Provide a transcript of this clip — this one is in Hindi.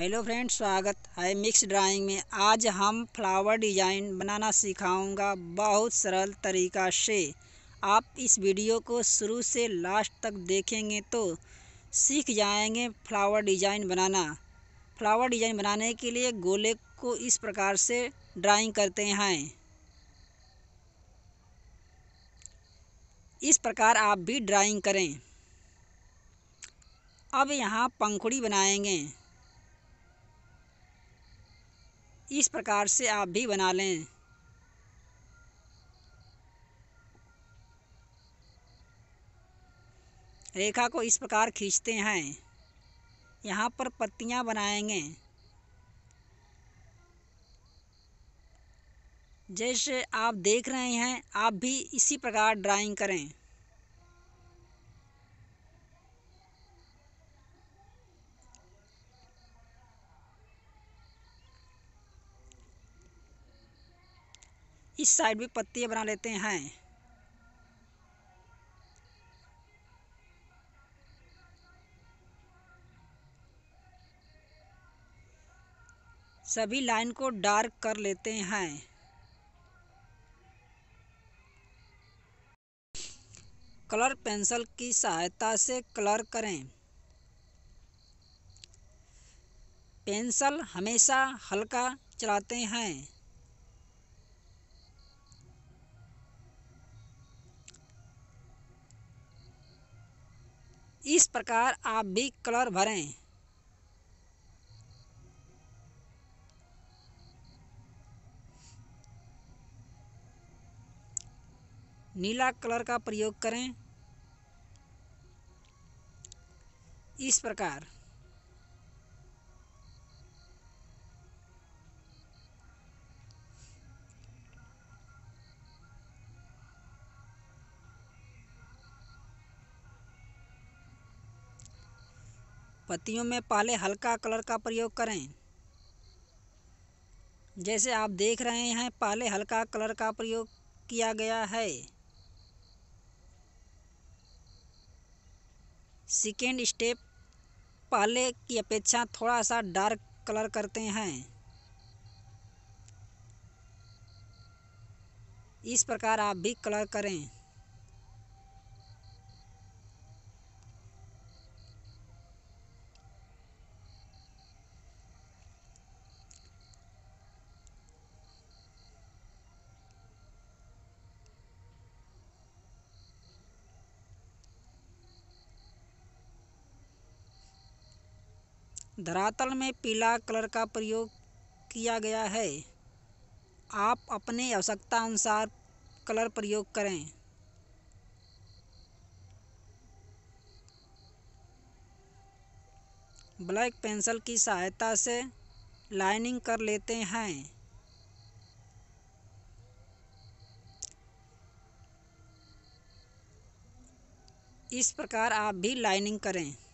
हेलो फ्रेंड्स स्वागत है मिक्स ड्राइंग में आज हम फ्लावर डिज़ाइन बनाना सिखाऊंगा बहुत सरल तरीका से आप इस वीडियो को शुरू से लास्ट तक देखेंगे तो सीख जाएंगे फ्लावर डिज़ाइन बनाना फ्लावर डिज़ाइन बनाने के लिए गोले को इस प्रकार से ड्राइंग करते हैं इस प्रकार आप भी ड्राइंग करें अब यहाँ पंखुड़ी बनाएंगे इस प्रकार से आप भी बना लें रेखा को इस प्रकार खींचते हैं यहाँ पर पत्तियाँ बनाएंगे जैसे आप देख रहे हैं आप भी इसी प्रकार ड्राइंग करें इस साइड भी पत्तियाँ बना लेते हैं सभी लाइन को डार्क कर लेते हैं कलर पेंसिल की सहायता से कलर करें पेंसिल हमेशा हल्का चलाते हैं इस प्रकार आप भी कलर भरें नीला कलर का प्रयोग करें इस प्रकार पत्तियों में पहले हल्का कलर का प्रयोग करें जैसे आप देख रहे हैं पहले हल्का कलर का प्रयोग किया गया है सेकेंड स्टेप पहले की अपेक्षा थोड़ा सा डार्क कलर करते हैं इस प्रकार आप भी कलर करें धरातल में पीला कलर का प्रयोग किया गया है आप अपने आवश्यकता अनुसार कलर प्रयोग करें ब्लैक पेंसिल की सहायता से लाइनिंग कर लेते हैं इस प्रकार आप भी लाइनिंग करें